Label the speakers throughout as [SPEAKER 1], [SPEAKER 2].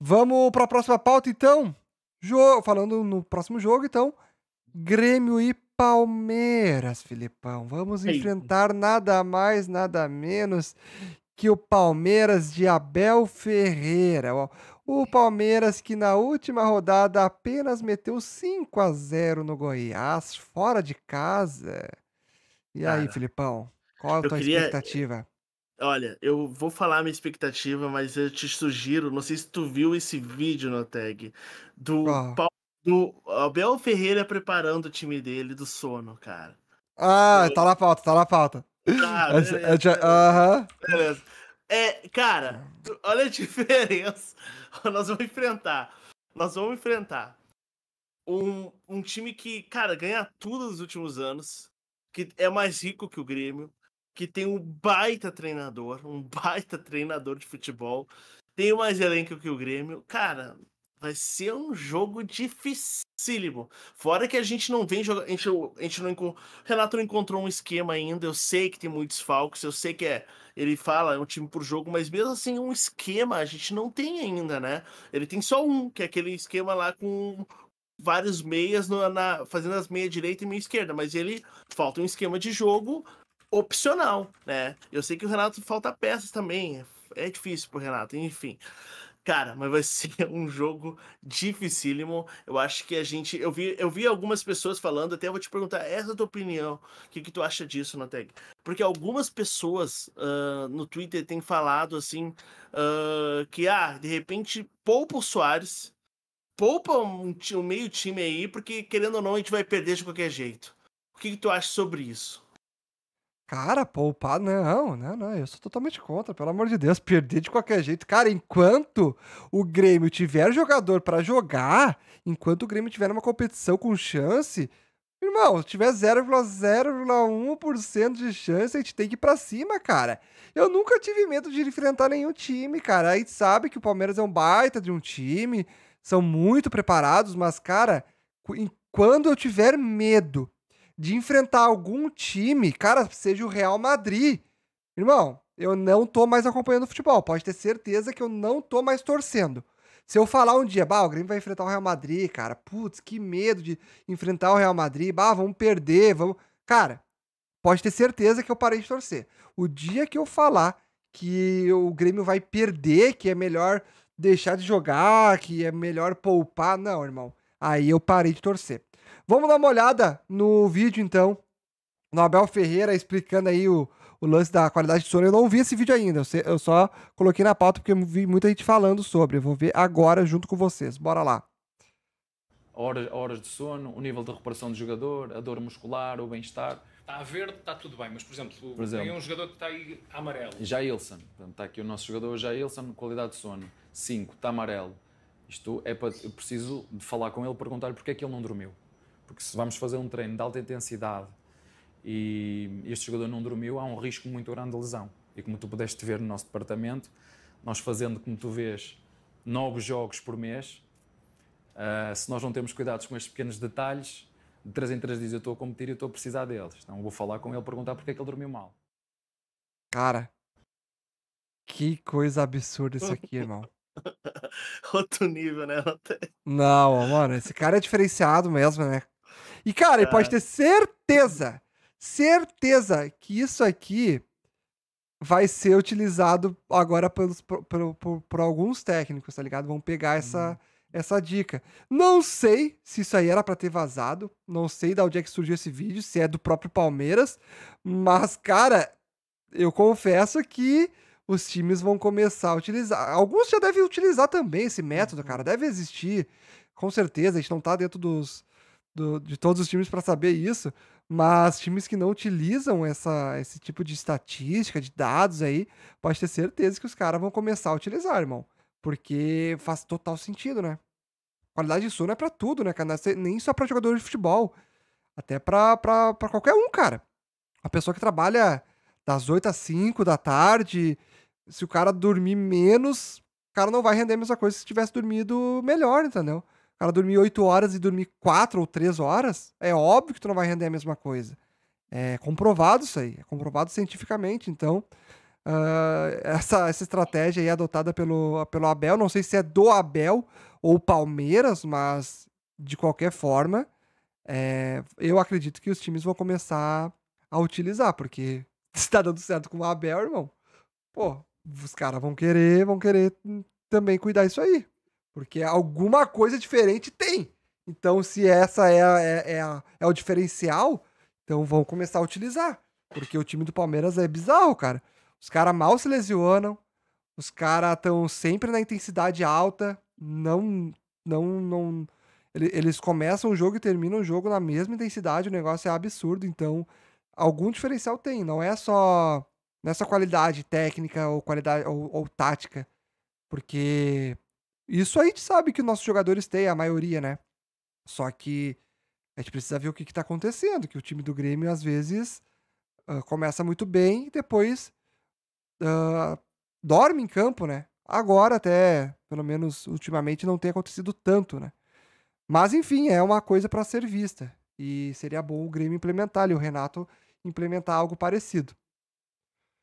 [SPEAKER 1] Vamos para a próxima pauta, então. Jo... Falando no próximo jogo, então. Grêmio e Palmeiras, Filipão. Vamos enfrentar nada mais, nada menos que o Palmeiras de Abel Ferreira. O Palmeiras que na última rodada apenas meteu 5 a 0 no Goiás, fora de casa. E aí, Filipão, qual a tua queria... expectativa?
[SPEAKER 2] Olha, eu vou falar a minha expectativa, mas eu te sugiro, não sei se tu viu esse vídeo no tag do Paulo, do Abel Ferreira preparando o time dele do sono, cara.
[SPEAKER 1] Ah, eu... tá na pauta, tá na pauta.
[SPEAKER 2] beleza. É, cara, olha a diferença. Nós vamos enfrentar. Nós vamos enfrentar um, um time que, cara, ganha tudo nos últimos anos, que é mais rico que o Grêmio, que tem um baita treinador, um baita treinador de futebol, tem mais elenco que o Grêmio. Cara, vai ser um jogo dificílimo. Fora que a gente não vem jogar, A gente, a gente não encontrou. Renato não encontrou um esquema ainda. Eu sei que tem muitos falcos, eu sei que é. Ele fala, é um time por jogo, mas mesmo assim, um esquema a gente não tem ainda, né? Ele tem só um, que é aquele esquema lá com vários meias no, na, fazendo as meia direita e meia esquerda, mas ele falta um esquema de jogo opcional, né? Eu sei que o Renato falta peças também. É difícil pro Renato, enfim. Cara, mas vai ser um jogo dificílimo. Eu acho que a gente. Eu vi, eu vi algumas pessoas falando, até vou te perguntar essa é a tua opinião. O que, que tu acha disso, tag? Porque algumas pessoas uh, no Twitter têm falado assim: uh, que, ah, de repente poupa o Soares, poupa um, um meio time aí, porque querendo ou não a gente vai perder de qualquer jeito. O que, que tu acha sobre isso?
[SPEAKER 1] Cara, poupar, não, não, não, eu sou totalmente contra, pelo amor de Deus, perder de qualquer jeito. Cara, enquanto o Grêmio tiver jogador para jogar, enquanto o Grêmio tiver uma competição com chance, irmão, se tiver 0,01% de chance, a gente tem que ir pra cima, cara. Eu nunca tive medo de enfrentar nenhum time, cara. A gente sabe que o Palmeiras é um baita de um time, são muito preparados, mas, cara, quando eu tiver medo de enfrentar algum time, cara, seja o Real Madrid. Irmão, eu não tô mais acompanhando o futebol. Pode ter certeza que eu não tô mais torcendo. Se eu falar um dia, bah, o Grêmio vai enfrentar o Real Madrid, cara, putz, que medo de enfrentar o Real Madrid, bah, vamos perder, vamos. Cara, pode ter certeza que eu parei de torcer. O dia que eu falar que o Grêmio vai perder, que é melhor deixar de jogar, que é melhor poupar, não, irmão. Aí eu parei de torcer. Vamos dar uma olhada no vídeo, então, no Abel Ferreira explicando aí o, o lance da qualidade de sono. Eu não vi esse vídeo ainda, eu, eu só coloquei na pauta porque eu vi muita gente falando sobre. Eu vou ver agora junto com vocês. Bora lá.
[SPEAKER 2] Horas, horas de sono, o nível de recuperação
[SPEAKER 1] do jogador, a dor muscular, o bem-estar
[SPEAKER 2] está a verde, está tudo bem, mas por exemplo, por exemplo, tem um jogador que está aí amarelo.
[SPEAKER 1] Jailson, está aqui o nosso jogador Jailson, qualidade de sono, 5, está amarelo. Isto é para, eu preciso de falar com ele, perguntar-lhe porque é que ele não dormiu. Porque se vamos fazer um treino de alta intensidade e este jogador não dormiu, há um risco muito grande de lesão. E como tu pudeste ver no nosso departamento, nós fazendo, como tu vês, nove jogos por mês, uh, se nós não temos cuidados com estes pequenos detalhes, de três em três dias eu estou a competir e eu estou a precisar deles. Então vou falar com ele, perguntar porque é que ele dormiu mal. Cara, que coisa absurda isso aqui, irmão.
[SPEAKER 2] Outro nível, né?
[SPEAKER 1] Não, mano, esse cara é diferenciado mesmo, né? E, cara, é. ele pode ter certeza, certeza que isso aqui vai ser utilizado agora pelos, por, por, por alguns técnicos, tá ligado? Vão pegar essa, hum. essa dica. Não sei se isso aí era para ter vazado, não sei de onde é que surgiu esse vídeo, se é do próprio Palmeiras, mas, cara, eu confesso que os times vão começar a utilizar. Alguns já devem utilizar também esse método, uhum. cara, deve existir, com certeza, a gente não tá dentro dos do, de todos os times para saber isso, mas times que não utilizam essa, esse tipo de estatística, de dados aí, pode ter certeza que os caras vão começar a utilizar, irmão. Porque faz total sentido, né? Qualidade de sono é para tudo, né, cara? É nem só para jogadores de futebol. Até para qualquer um, cara. A pessoa que trabalha das 8 às 5 da tarde, se o cara dormir menos, o cara não vai render a mesma coisa se tivesse dormido melhor, entendeu? cara dormir 8 horas e dormir 4 ou 3 horas, é óbvio que tu não vai render a mesma coisa. É comprovado isso aí, é comprovado cientificamente. Então, uh, essa, essa estratégia aí é adotada pelo, pelo Abel, não sei se é do Abel ou Palmeiras, mas de qualquer forma, é, eu acredito que os times vão começar a utilizar, porque se tá dando certo com o Abel, irmão, pô, os caras vão querer, vão querer também cuidar isso aí. Porque alguma coisa diferente tem. Então, se essa é, é, é, a, é o diferencial, então vão começar a utilizar. Porque o time do Palmeiras é bizarro, cara. Os caras mal se lesionam, os caras estão sempre na intensidade alta, não. não, não eles começam o jogo e terminam o jogo na mesma intensidade, o negócio é absurdo. Então, algum diferencial tem, não é só nessa é qualidade técnica ou qualidade ou, ou tática, porque isso a gente sabe que nossos jogadores têm, a maioria, né? Só que a gente precisa ver o que, está acontecendo, que o time do Grêmio, às vezes, uh, começa muito bem e depois uh, dorme em campo, né? Agora até, pelo menos ultimamente, não tem acontecido tanto, né? Mas enfim, é uma coisa para ser vista. E seria bom o Grêmio implementar ali, o Renato implementar algo parecido.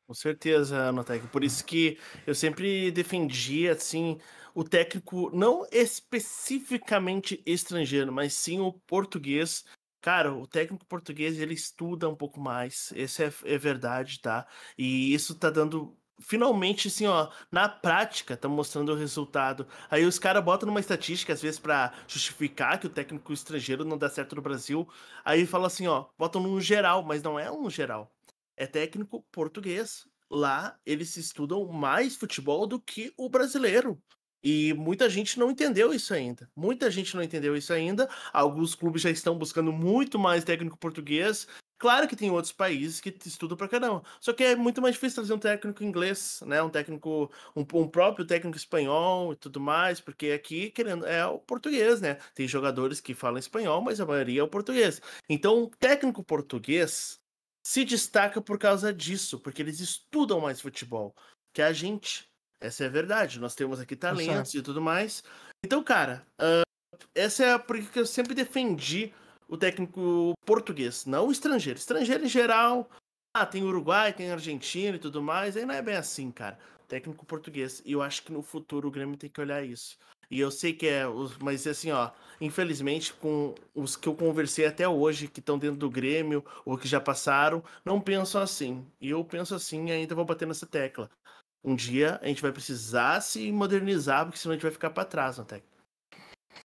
[SPEAKER 2] Com certeza, Anotec. Por isso que eu sempre defendi, assim, o técnico não especificamente estrangeiro, mas sim o português. Cara, o técnico português ele estuda um pouco mais, isso é, é verdade, tá? E isso tá dando finalmente, assim, ó, na prática, tá mostrando o resultado. Aí os caras botam numa estatística, às vezes, para justificar que o técnico estrangeiro não dá certo no Brasil. Aí fala assim, ó, botam num geral, mas não é um geral. É técnico português. Lá eles estudam mais futebol do que o brasileiro. E muita gente não entendeu isso ainda. Muita gente não entendeu isso ainda. Alguns clubes já estão buscando muito mais técnico português. Claro que tem outros países que estudam pra caramba. Só que é muito mais difícil trazer um técnico inglês, né? Um técnico, um, um próprio técnico espanhol e tudo mais, porque aqui, querendo, é o português, né? Tem jogadores que falam espanhol, mas a maioria é o português. Então, um técnico português se destaca por causa disso, porque eles estudam mais futebol que a gente. Essa é a verdade. Nós temos aqui tá talentos e tudo mais. Então, cara, uh, essa é a porque eu sempre defendi o técnico português, não o estrangeiro. Estrangeiro em geral, ah, tem Uruguai, tem Argentina e tudo mais. Aí não é bem assim, cara. Técnico português. E eu acho que no futuro o Grêmio tem que olhar isso. E eu sei que é, mas assim, ó, infelizmente, com os que eu conversei até hoje, que estão dentro do Grêmio ou que já passaram, não pensam assim. E eu penso assim e ainda vou bater nessa tecla um dia a gente vai precisar se modernizar, porque senão a gente vai ficar para trás na técnica.